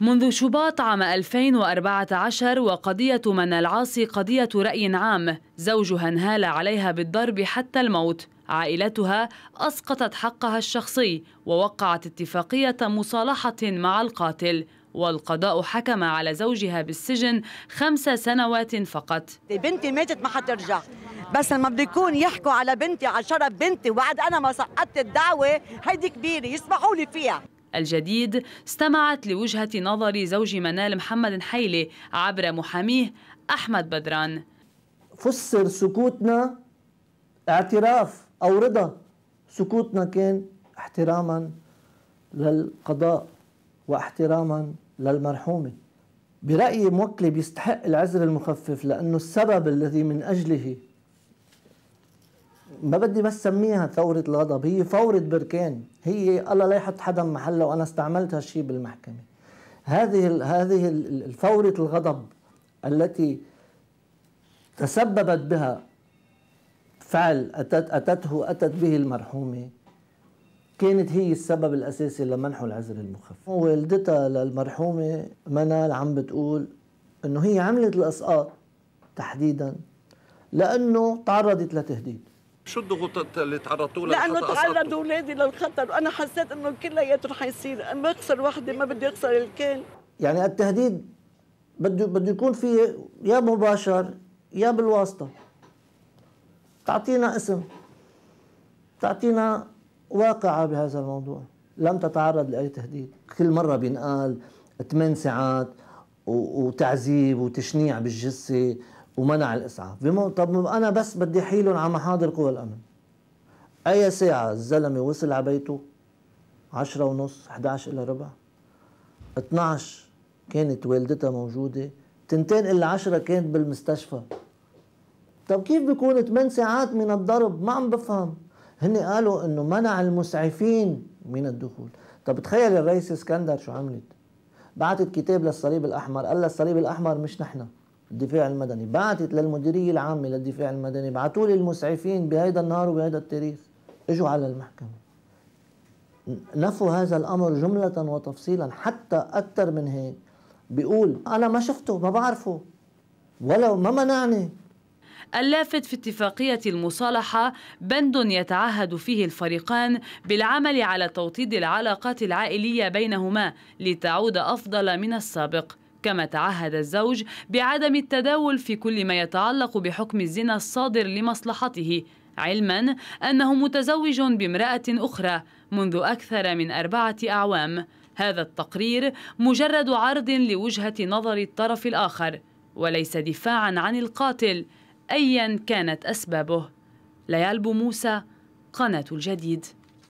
منذ شباط عام 2014 وقضية منى العاصي قضية رأي عام زوجها انهال عليها بالضرب حتى الموت عائلتها أسقطت حقها الشخصي ووقعت اتفاقية مصالحة مع القاتل والقضاء حكم على زوجها بالسجن خمس سنوات فقط بنتي ماتت ما حترجع بس لما بده يكون يحكوا على بنتي على شرف بنتي وبعد انا ما سقطت الدعوه هيدي كبيره يسمحوا لي فيها الجديد استمعت لوجهة نظر زوج منال محمد حيلة عبر محاميه أحمد بدران فسر سكوتنا اعتراف أو رضا سكوتنا كان احتراما للقضاء واحتراما للمرحومة برأيي موكلي بيستحق العزل المخفف لأنه السبب الذي من أجله ما بدي بس سميها ثورة الغضب هي فورة بركان هي الله لا يحط حدا محله وأنا استعملت هالشيء بالمحكمة هذه ال هذه ال الغضب التي تسببت بها فعل أتت أتته أتت به المرحومة كانت هي السبب الأساسي لمنحه العذر المخفف والدتها للمرحومة منال عم بتقول إنه هي عملت الإسقاط تحديدا لأنه تعرضت لتهديد شو الضغوطات اللي تعرضتوا لها لانه تعرضوا اولادي للخطر وانا حسيت انه كلياته رح يصير اما اخسر وحده ما بدي اخسر الكل يعني التهديد بده بده يكون في يا مباشر يا بالواسطه تعطينا اسم تعطينا واقعة بهذا الموضوع لم تتعرض لأي تهديد كل مرة بينقال 8 ساعات وتعذيب وتشنيع بالجثة ومنع الاسعاف بمو... طب انا بس بدي حيلهم على محاضر قوى الامن اي ساعه الزلمه وصل على بيته عشرة ونص 11 الا ربع 12 كانت والدتها موجوده تنتين الا عشرة كانت بالمستشفى طب كيف بيكون 8 ساعات من الضرب ما عم بفهم هن قالوا انه منع المسعفين من الدخول طب تخيل الرئيس اسكندر شو عملت بعتت كتاب للصليب الاحمر قال لها الصليب الاحمر مش نحن الدفاع المدني بعتت للمديرية العامة للدفاع المدني بعثوا لي المسعفين بهيدا النهار وبهيدا التاريخ اجوا على المحكمة نفوا هذا الأمر جملة وتفصيلا حتى أكثر من هيك بيقول أنا ما شفته ما بعرفه ولو ما منعني اللافت في اتفاقية المصالحة بند يتعهد فيه الفريقان بالعمل على توطيد العلاقات العائلية بينهما لتعود أفضل من السابق كما تعهد الزوج بعدم التداول في كل ما يتعلق بحكم الزنا الصادر لمصلحته علما أنه متزوج بامرأة أخرى منذ أكثر من أربعة أعوام هذا التقرير مجرد عرض لوجهة نظر الطرف الآخر وليس دفاعا عن القاتل أيا كانت أسبابه ليال موسى قناة الجديد